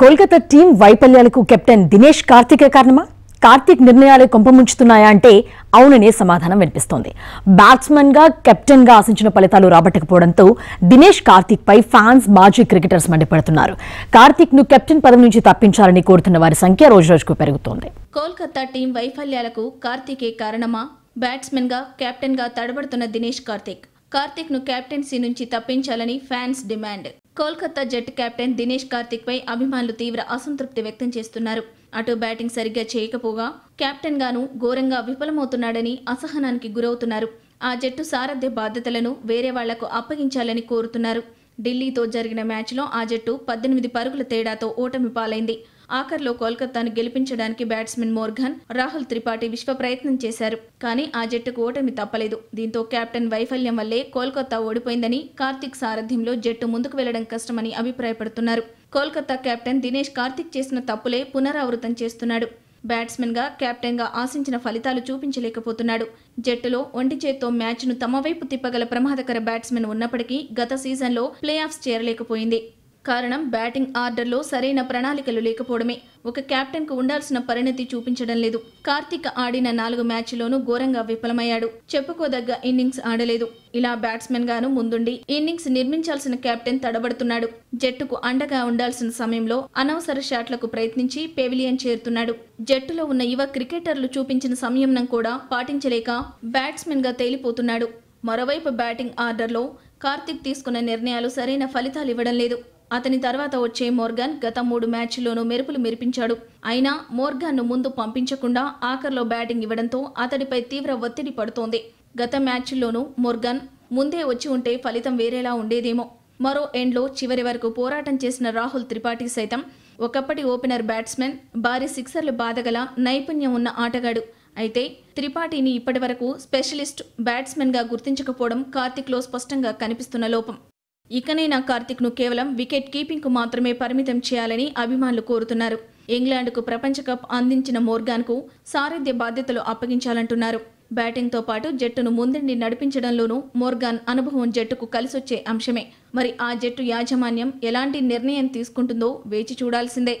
Kolkata team వైఫల్యాలకు captain Dinesh కార్తికే కారణమా కార్తీక్ నిర్ణయాలే కుంపముంచుతున్నాయా అంటే అవుననే సమాధానం వినిపిస్తోంది బ్యాట్స్మెన్గా కెప్టెన్గా ఆశించిన ఫలితాలు రాబట్టకపోవడంతో దినేష్ కార్తీక్పై ఫ్యాన్స్ మాజీ క్రికెటర్స్ మండిపడుతున్నారు కార్తీక్ను కెప్టెన్ పదవి నుంచి తప్పించాలని కోరుతున్న వారి సంఖ్య రోజురోజుకు పెరుగుతోంది కోల్కతా టీం వైఫల్యాలకు కార్తీకే కారణమా బ్యాట్స్మెన్గా కెప్టెన్గా తడబడుతున్న దినేష్ కార్తీక్ కార్తీక్ను కెప్టెన్సీ నుంచి తప్పించాలని ఫ్యాన్స్ డిమాండ్ కోల్కతా జట్టు కెప్టెన్ దినేష్ కార్తిక్పై అభిమానులు తీవ్ర అసంతృప్తి వ్యక్తం చేస్తున్నారు అటు బ్యాటింగ్ సరిగ్గా చేయకపోగా కెప్టెన్గాను ఘోరంగా విఫలమవుతున్నాడని అసహనానికి గురవుతున్నారు ఆ జట్టు సారథ్య బాధ్యతలను వేరే వాళ్లకు అప్పగించాలని కోరుతున్నారు ఢిల్లీతో జరిగిన మ్యాచ్లో ఆ జట్టు పద్దెనిమిది పరుగుల తేడాతో ఓటమి పాలైంది ఆఖర్లో కోల్కతాను గెలిపించడానికి బ్యాట్స్మెన్ మోర్ఘన్ రాహుల్ త్రిపాఠి విశ్వ ప్రయత్నం చేశారు కానీ ఆ జట్టుకు ఓటమి తప్పలేదు దీంతో కెప్టెన్ వైఫల్యం వల్లే కోల్కతా ఓడిపోయిందని కార్తిక్ సారథ్యంలో జట్టు ముందుకు వెళ్లడం కష్టమని అభిప్రాయపడుతున్నారు కోల్కతా కెప్టెన్ దినేష్ కార్తిక్ చేసిన తప్పులే పునరావృతం చేస్తున్నాడు బ్యాట్స్మెన్గా కెప్టెన్గా ఆశించిన ఫలితాలు చూపించలేకపోతున్నాడు జట్టులో ఒంటి చేత్తో మ్యాచ్ను తమవైపు తిప్పగల ప్రమాదకర బ్యాట్స్మెన్ ఉన్నప్పటికీ గత సీజన్లో ప్లే ఆఫ్స్ చేరలేకపోయింది కారణం బ్యాటింగ్ ఆర్డర్లో సరైన ప్రణాళికలు లేకపోవడమే ఒక కెప్టెన్కు ఉండాల్సిన పరిణతి చూపించడం లేదు కార్తిక్ ఆడిన నాలుగు మ్యాచ్లోనూ ఘోరంగా విఫలమయ్యాడు చెప్పుకోదగ్గ ఇన్నింగ్స్ ఆడలేదు ఇలా బ్యాట్స్మెన్ గాను ముందుండి ఇన్నింగ్స్ నిర్మించాల్సిన కెప్టెన్ తడబడుతున్నాడు జట్టుకు అండగా ఉండాల్సిన సమయంలో అనవసర షాట్లకు ప్రయత్నించి పెవిలియన్ చేరుతున్నాడు జట్టులో ఉన్న యువ క్రికెటర్లు చూపించిన సంయమనం కూడా పాటించలేక బ్యాట్స్మెన్గా తేలిపోతున్నాడు మరోవైపు బ్యాటింగ్ ఆర్డర్లో కార్తిక్ తీసుకున్న నిర్ణయాలు సరైన ఫలితాలు ఇవ్వడం లేదు అతని తర్వాత వచ్చే మోర్గాన్ గత మూడు మ్యాచ్ల్లోనూ మెరుపులు మెరిపించాడు అయినా మోర్గాన్ను ముందు పంపించకుండా ఆఖర్లో బ్యాటింగ్ ఇవ్వడంతో అతడిపై తీవ్ర ఒత్తిడి పడుతోంది గత మ్యాచ్ల్లోనూ మోర్గాన్ ముందే వచ్చి ఉంటే ఫలితం వేరేలా ఉండేదేమో మరో ఎండ్లో చివరి వరకు పోరాటం చేసిన రాహుల్ త్రిపాఠి సైతం ఒకప్పటి ఓపెనర్ బ్యాట్స్మెన్ భారీ సిక్సర్లు బాధగల నైపుణ్యం ఉన్న ఆటగాడు అయితే త్రిపాఠిని ఇప్పటివరకు స్పెషలిస్ట్ బ్యాట్స్మెన్గా గుర్తించకపోవడం కార్తిక్లో స్పష్టంగా కనిపిస్తున్న లోపం ఇకనైనా ను కేవలం వికెట్ కీపింగ్కు మాత్రమే పరిమితం చేయాలని అభిమానులు కోరుతున్నారు ఇంగ్లాండ్కు ప్రపంచ కప్ అందించిన మోర్గాన్కు సారథ్య బాధ్యతలు అప్పగించాలంటున్నారు బ్యాటింగ్తో పాటు జట్టును ముందుండి నడిపించడంలోనూ మోర్గాన్ అనుభవం జట్టుకు కలిసొచ్చే అంశమే మరి ఆ జట్టు యాజమాన్యం ఎలాంటి నిర్ణయం తీసుకుంటుందో వేచి చూడాల్సిందే